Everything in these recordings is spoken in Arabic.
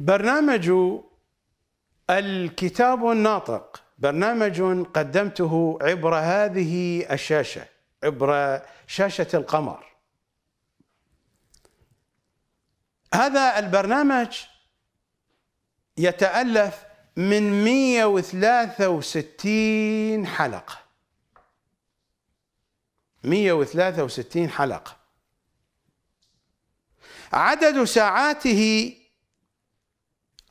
برنامج الكتاب الناطق برنامج قدمته عبر هذه الشاشه عبر شاشه القمر هذا البرنامج يتالف من 163 حلقه 163 حلقه عدد ساعاته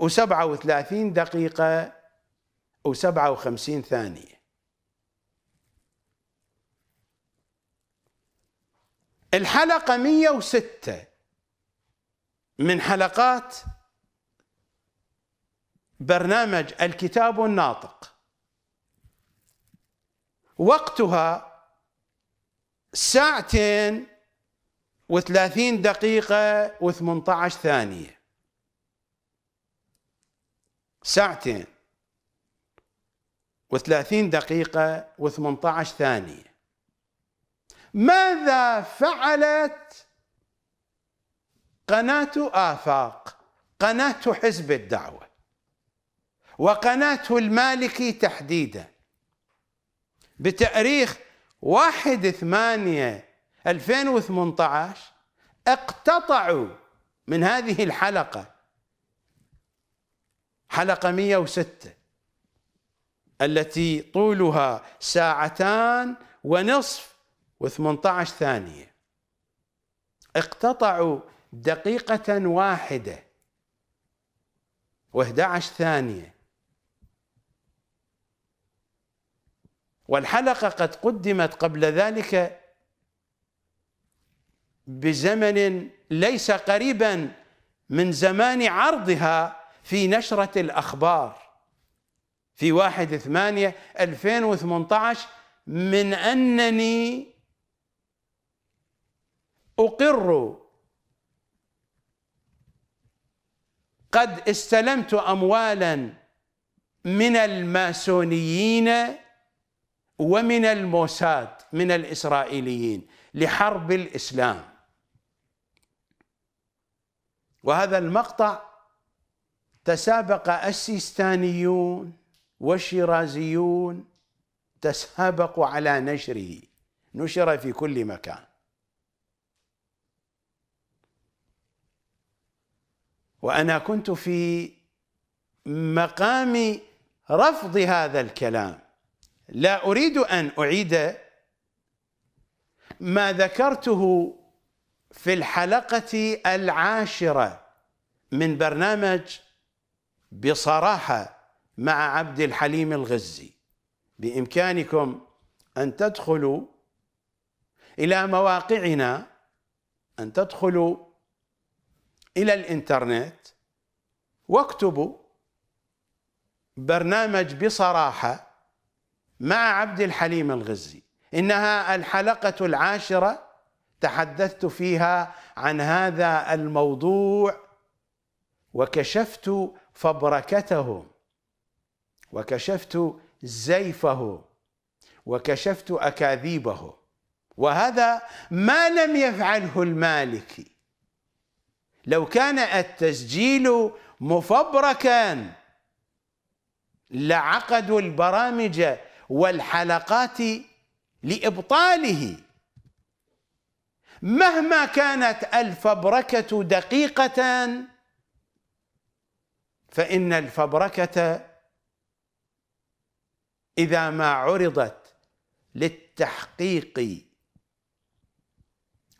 و37 دقيقة و57 ثانية الحلقة 106 من حلقات برنامج الكتاب الناطق وقتها ساعتين وثلاثين دقيقة وثمنتعش ثانية ساعتين وثلاثين دقيقة و18 ثانية ماذا فعلت قناة آفاق قناة حزب الدعوة وقناة المالكي تحديدا بتاريخ 1 8 2018 اقتطعوا من هذه الحلقه حلقة 106 التي طولها ساعتان ونصف و18 ثانية اقتطعوا دقيقة واحدة و11 ثانية والحلقة قد قدمت قبل ذلك بزمن ليس قريبا من زمان عرضها في نشرة الأخبار في واحد ثمانية 2018 من أنني أقر قد استلمت أموالا من الماسونيين ومن الموساد من الإسرائيليين لحرب الإسلام وهذا المقطع تسابق السيستانيون والشيرازيون تسابقوا على نشره نشر في كل مكان وانا كنت في مقام رفض هذا الكلام لا اريد ان اعيد ما ذكرته في الحلقه العاشره من برنامج بصراحه مع عبد الحليم الغزي بامكانكم ان تدخلوا الى مواقعنا ان تدخلوا الى الانترنت واكتبوا برنامج بصراحه مع عبد الحليم الغزي انها الحلقه العاشره تحدثت فيها عن هذا الموضوع وكشفت فبركته وكشفت زيفه وكشفت اكاذيبه وهذا ما لم يفعله المالكي لو كان التسجيل مفبركا لعقدوا البرامج والحلقات لابطاله مهما كانت الفبركه دقيقه فإن الفبركة إذا ما عرضت للتحقيق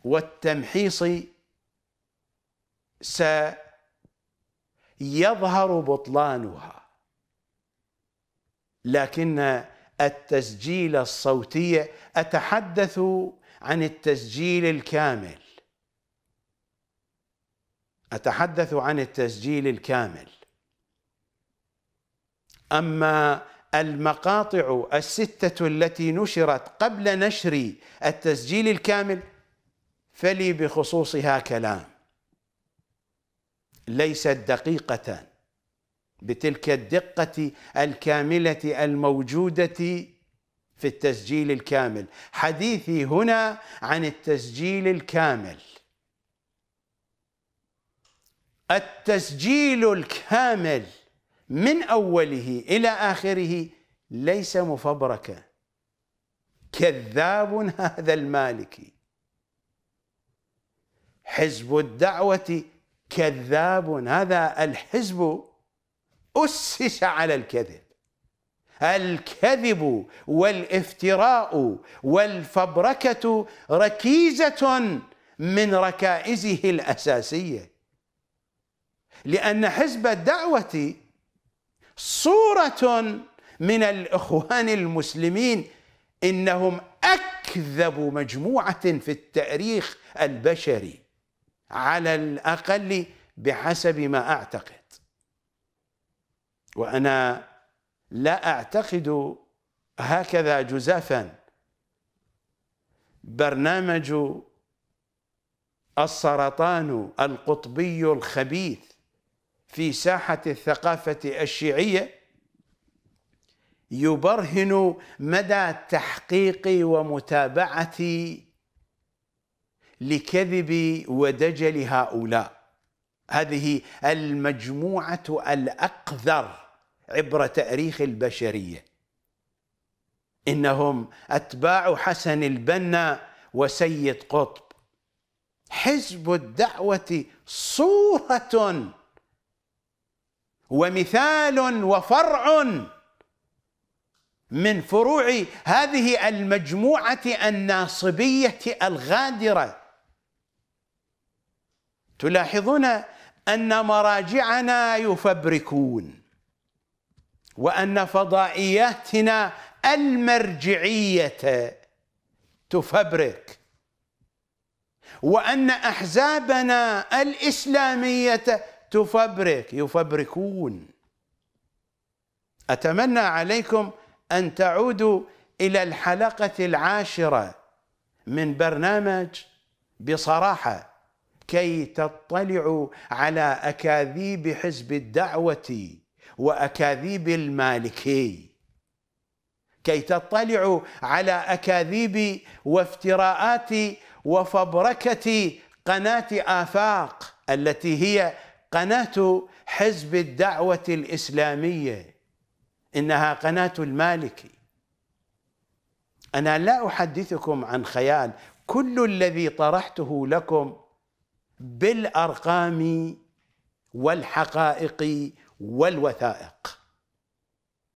والتمحيص سيظهر بطلانها لكن التسجيل الصوتي أتحدث عن التسجيل الكامل أتحدث عن التسجيل الكامل أما المقاطع الستة التي نشرت قبل نشر التسجيل الكامل فلي بخصوصها كلام ليست دقيقة بتلك الدقة الكاملة الموجودة في التسجيل الكامل حديثي هنا عن التسجيل الكامل التسجيل الكامل من أوله إلى آخره ليس مفبركا كذاب هذا المالكي حزب الدعوة كذاب هذا الحزب أسس على الكذب الكذب والافتراء والفبركة ركيزة من ركائزه الأساسية لأن حزب الدعوة صورة من الإخوان المسلمين إنهم أكذب مجموعة في التاريخ البشري على الأقل بحسب ما أعتقد وأنا لا أعتقد هكذا جزافا برنامج السرطان القطبي الخبيث في ساحة الثقافة الشيعية يبرهن مدى تحقيق ومتابعة لكذب ودجل هؤلاء هذه المجموعة الأقذر عبر تاريخ البشرية إنهم أتباع حسن البنا وسيد قطب حزب الدعوة صورة ومثال وفرع من فروع هذه المجموعة الناصبية الغادرة تلاحظون أن مراجعنا يفبركون وأن فضائياتنا المرجعية تفبرك وأن أحزابنا الإسلامية تفبرك يفبركون أتمنى عليكم أن تعودوا إلى الحلقة العاشرة من برنامج بصراحة كي تطلعوا على أكاذيب حزب الدعوة وأكاذيب المالكي كي تطلعوا على أكاذيب وافتراءات وفبركة قناة آفاق التي هي قناة حزب الدعوة الإسلامية إنها قناة المالكي أنا لا أحدثكم عن خيال كل الذي طرحته لكم بالأرقام والحقائق والوثائق